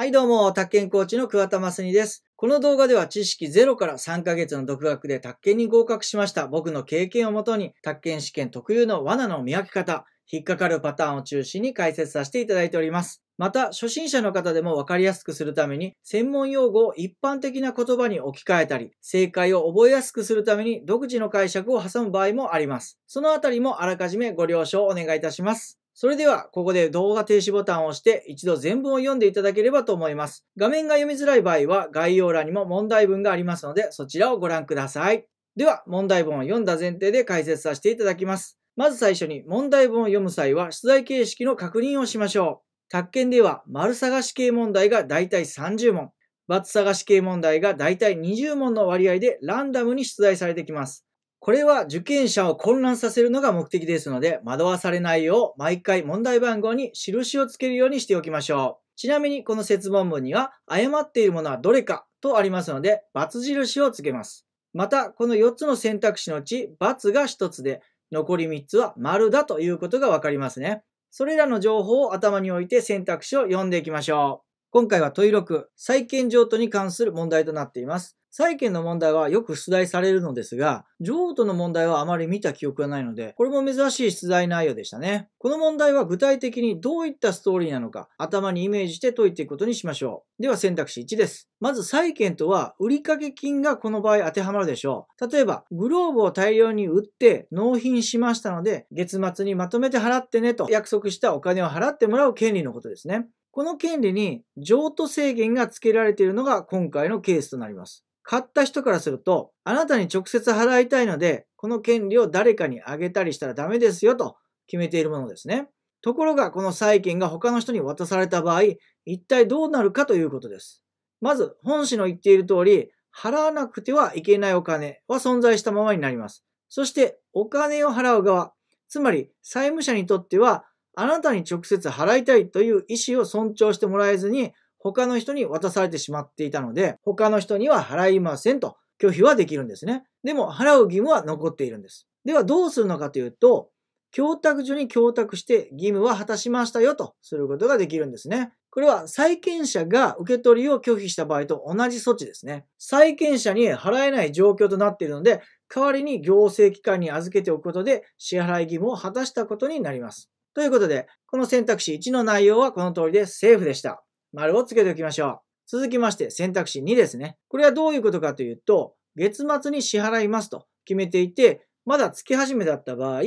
はい、どうも、宅建コーチの桑田正澄です。この動画では知識ゼロから3ヶ月の独学で宅建に合格しました僕の経験をもとに、宅建試験特有の罠の見分け方、引っかかるパターンを中心に解説させていただいております。また、初心者の方でも分かりやすくするために、専門用語を一般的な言葉に置き換えたり、正解を覚えやすくするために独自の解釈を挟む場合もあります。そのあたりもあらかじめご了承お願いいたします。それでは、ここで動画停止ボタンを押して一度全文を読んでいただければと思います。画面が読みづらい場合は概要欄にも問題文がありますので、そちらをご覧ください。では、問題文を読んだ前提で解説させていただきます。まず最初に問題文を読む際は出題形式の確認をしましょう。宅建では丸探し系問題がだいたい30問、×探し系問題がだいたい20問の割合でランダムに出題されてきます。これは受験者を混乱させるのが目的ですので、惑わされないよう、毎回問題番号に印をつけるようにしておきましょう。ちなみにこの説問文には、誤っているものはどれかとありますので、×印をつけます。また、この4つの選択肢のうち、×が1つで、残り3つは丸だということがわかりますね。それらの情報を頭に置いて選択肢を読んでいきましょう。今回は問い6、債権譲渡に関する問題となっています。債権の問題はよく出題されるのですが、譲渡の問題はあまり見た記憶がないので、これも珍しい出題内容でしたね。この問題は具体的にどういったストーリーなのか、頭にイメージして解いていくことにしましょう。では選択肢1です。まず債権とは、売掛金がこの場合当てはまるでしょう。例えば、グローブを大量に売って納品しましたので、月末にまとめて払ってねと約束したお金を払ってもらう権利のことですね。この権利に譲渡制限が付けられているのが今回のケースとなります。買った人からすると、あなたに直接払いたいので、この権利を誰かにあげたりしたらダメですよと決めているものですね。ところが、この債権が他の人に渡された場合、一体どうなるかということです。まず、本市の言っている通り、払わなくてはいけないお金は存在したままになります。そして、お金を払う側、つまり債務者にとってはあなたに直接払いたいという意思を尊重してもらえずに、他の人に渡されてしまっていたので、他の人には払いませんと拒否はできるんですね。でも、払う義務は残っているんです。では、どうするのかというと、供託所に供託して義務は果たしましたよとすることができるんですね。これは債権者が受け取りを拒否した場合と同じ措置ですね。債権者に払えない状況となっているので、代わりに行政機関に預けておくことで支払い義務を果たしたことになります。ということで、この選択肢1の内容はこの通りでセーフでした。丸をつけておきましょう。続きまして選択肢2ですね。これはどういうことかというと、月末に支払いますと決めていて、まだ月始めだった場合、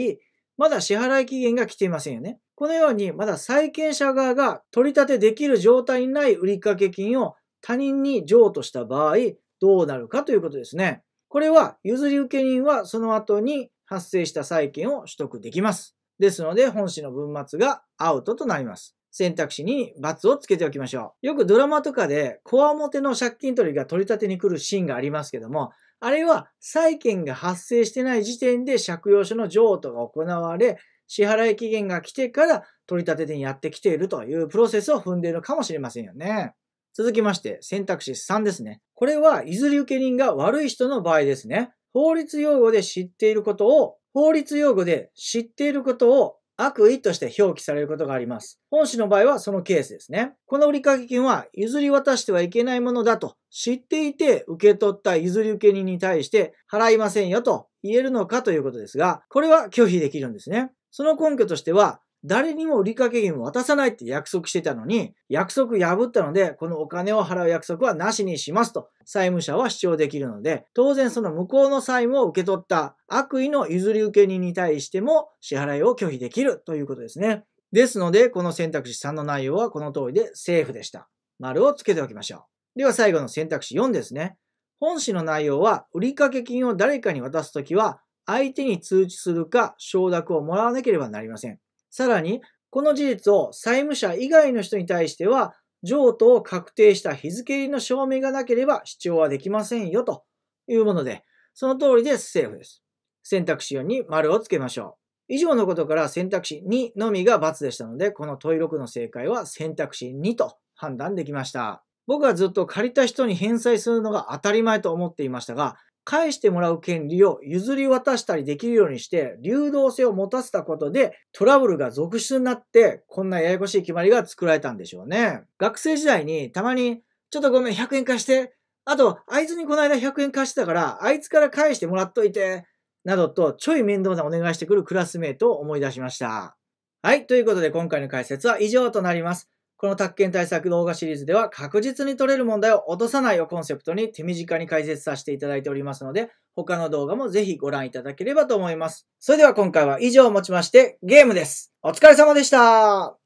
まだ支払い期限が来ていませんよね。このように、まだ債権者側が取り立てできる状態にない売掛金を他人に譲渡した場合、どうなるかということですね。これは、譲り受け人はその後に発生した債権を取得できます。ですので、本詞の文末がアウトとなります。選択肢に×をつけておきましょう。よくドラマとかで、こわもての借金取りが取り立てに来るシーンがありますけども、あれは債権が発生してない時点で借用書の譲渡が行われ、支払い期限が来てから取り立てにやってきているというプロセスを踏んでいるかもしれませんよね。続きまして、選択肢3ですね。これは、譲り受け人が悪い人の場合ですね。法律用語で知っていることを法律用語で知っていることを悪意として表記されることがあります。本誌の場合はそのケースですね。この売掛金は譲り渡してはいけないものだと知っていて受け取った譲り受け人に対して払いませんよと言えるのかということですが、これは拒否できるんですね。その根拠としては、誰にも売掛金を渡さないって約束してたのに、約束破ったので、このお金を払う約束はなしにしますと、債務者は主張できるので、当然その向こうの債務を受け取った悪意の譲り受け人に対しても支払いを拒否できるということですね。ですので、この選択肢3の内容はこの通りでセーフでした。丸をつけておきましょう。では最後の選択肢4ですね。本誌の内容は、売掛金を誰かに渡すときは、相手に通知するか承諾をもらわなければなりません。さらに、この事実を債務者以外の人に対しては、譲渡を確定した日付入りの証明がなければ主張はできませんよというもので、その通りでセーフです。選択肢4に丸をつけましょう。以上のことから選択肢2のみが×でしたので、この問い6の正解は選択肢2と判断できました。僕はずっと借りた人に返済するのが当たり前と思っていましたが、返してもらう権利を譲り渡したりできるようにして、流動性を持たせたことで、トラブルが続出になって、こんなややこしい決まりが作られたんでしょうね。学生時代に、たまに、ちょっとごめん、100円貸して。あと、あいつにこの間100円貸してたから、あいつから返してもらっといて。などと、ちょい面倒なお願いしてくるクラスメイトを思い出しました。はい、ということで今回の解説は以上となります。この宅建対策動画シリーズでは確実に取れる問題を落とさないをコンセプトに手短に解説させていただいておりますので、他の動画もぜひご覧いただければと思います。それでは今回は以上をもちましてゲームです。お疲れ様でした。